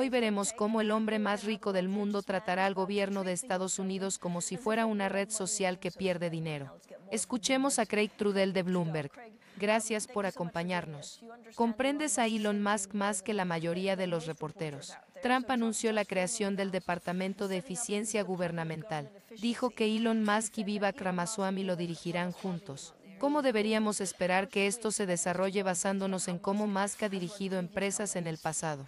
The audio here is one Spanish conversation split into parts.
Hoy veremos cómo el hombre más rico del mundo tratará al gobierno de Estados Unidos como si fuera una red social que pierde dinero. Escuchemos a Craig Trudell de Bloomberg. Gracias por acompañarnos. Comprendes a Elon Musk más que la mayoría de los reporteros. Trump anunció la creación del Departamento de Eficiencia Gubernamental. Dijo que Elon Musk y Viva Kramaswamy lo dirigirán juntos. ¿Cómo deberíamos esperar que esto se desarrolle basándonos en cómo Musk ha dirigido empresas en el pasado?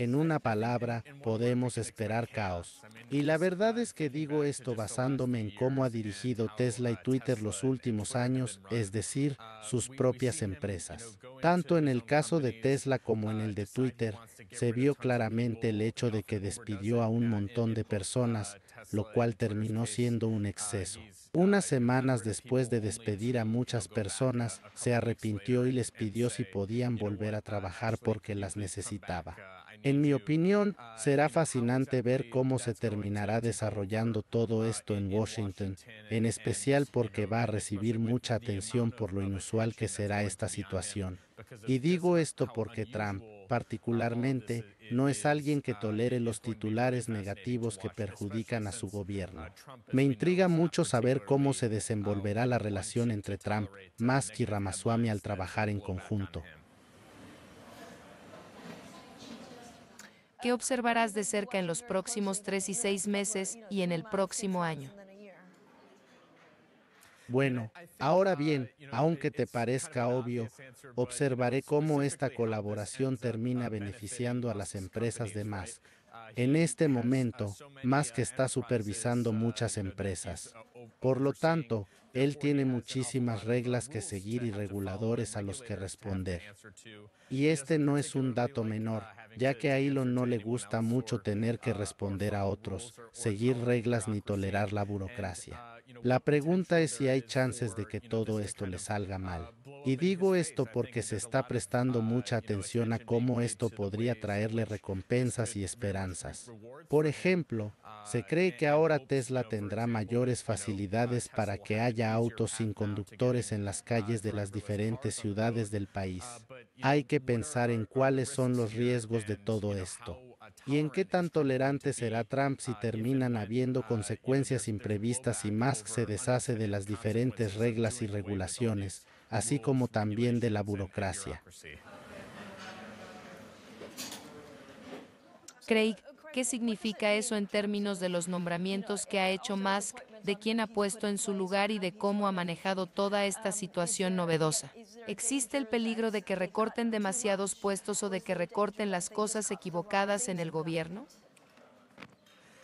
En una palabra, podemos esperar caos. Y la verdad es que digo esto basándome en cómo ha dirigido Tesla y Twitter los últimos años, es decir, sus propias empresas. Tanto en el caso de Tesla como en el de Twitter, se vio claramente el hecho de que despidió a un montón de personas, lo cual terminó siendo un exceso. Unas semanas después de despedir a muchas personas, se arrepintió y les pidió si podían volver a trabajar porque las necesitaba. En mi opinión, será fascinante ver cómo se terminará desarrollando todo esto en Washington, en especial porque va a recibir mucha atención por lo inusual que será esta situación. Y digo esto porque Trump, particularmente, no es alguien que um, tolere los titulares negativos que perjudican a su uh, gobierno. Me intriga mucho saber cómo se um, desenvolverá la relación entre Trump, Musk y Ramaswamy al trabajar en conjunto. ¿Qué observarás de cerca en los próximos tres y seis meses y en el próximo año. Bueno, ahora bien, aunque te parezca obvio, observaré cómo esta colaboración termina beneficiando a las empresas de más. En este momento, más que está supervisando muchas empresas. Por lo tanto, él tiene muchísimas reglas que seguir y reguladores a los que responder. Y este no es un dato menor, ya que a Elon no le gusta mucho tener que responder a otros, seguir reglas ni tolerar la eh, burocracia. La pregunta es si hay chances de que todo esto le salga uh, mal. Y digo esto porque se está prestando uh, mucha atención a cómo esto podría traerle recompensas y esperanzas. Por ejemplo, uh, se cree que ahora Tesla tendrá mayores facilidades para que haya autos sin conductores en las calles de las diferentes ciudades del país. Hay que pensar en cuáles son los riesgos de todo esto. ¿Y en qué tan tolerante este, será Trump si ah, terminan habiendo ah, consecuencias este, imprevistas y Musk se deshace de las este, diferentes reglas y regulaciones, así como también de la burocracia? Craig, ¿qué significa eso en términos de los nombramientos que ha hecho Musk de quién ha puesto en su lugar y de cómo ha manejado toda esta situación novedosa. Existe el peligro de que recorten demasiados puestos o de que recorten las cosas equivocadas en el gobierno?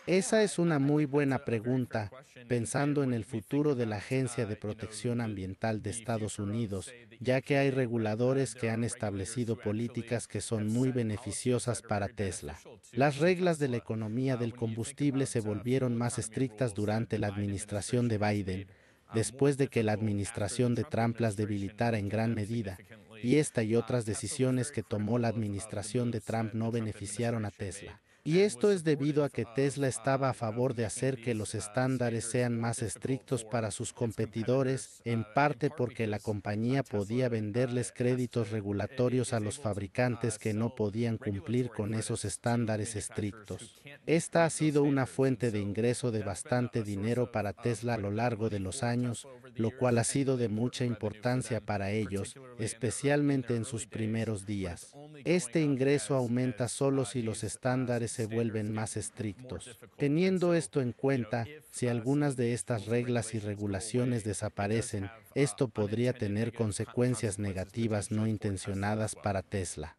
Esa es una muy buena pregunta, pensando en el futuro de la Agencia de Protección Ambiental de Estados Unidos, ya que hay reguladores que han establecido políticas que son muy beneficiosas para Tesla. Las reglas de la economía del combustible se volvieron más estrictas durante la administración de Biden, después de que la administración de Trump las debilitara en gran medida, y esta y otras decisiones que tomó la administración de Trump no beneficiaron a Tesla. Y esto es debido a que Tesla estaba a favor de hacer que los estándares sean más estrictos para sus competidores, en parte porque la compañía podía venderles créditos regulatorios a los fabricantes que no podían cumplir con esos estándares estrictos. Esta ha sido una fuente de ingreso de bastante dinero para Tesla a lo largo de los años, lo cual ha sido de mucha importancia para ellos, especialmente en sus primeros días. Este ingreso aumenta solo si los estándares se vuelven más estrictos. Teniendo esto en cuenta, si algunas de estas reglas y regulaciones desaparecen, esto uh, podría tener consecuencias negativas no intencionadas para Tesla.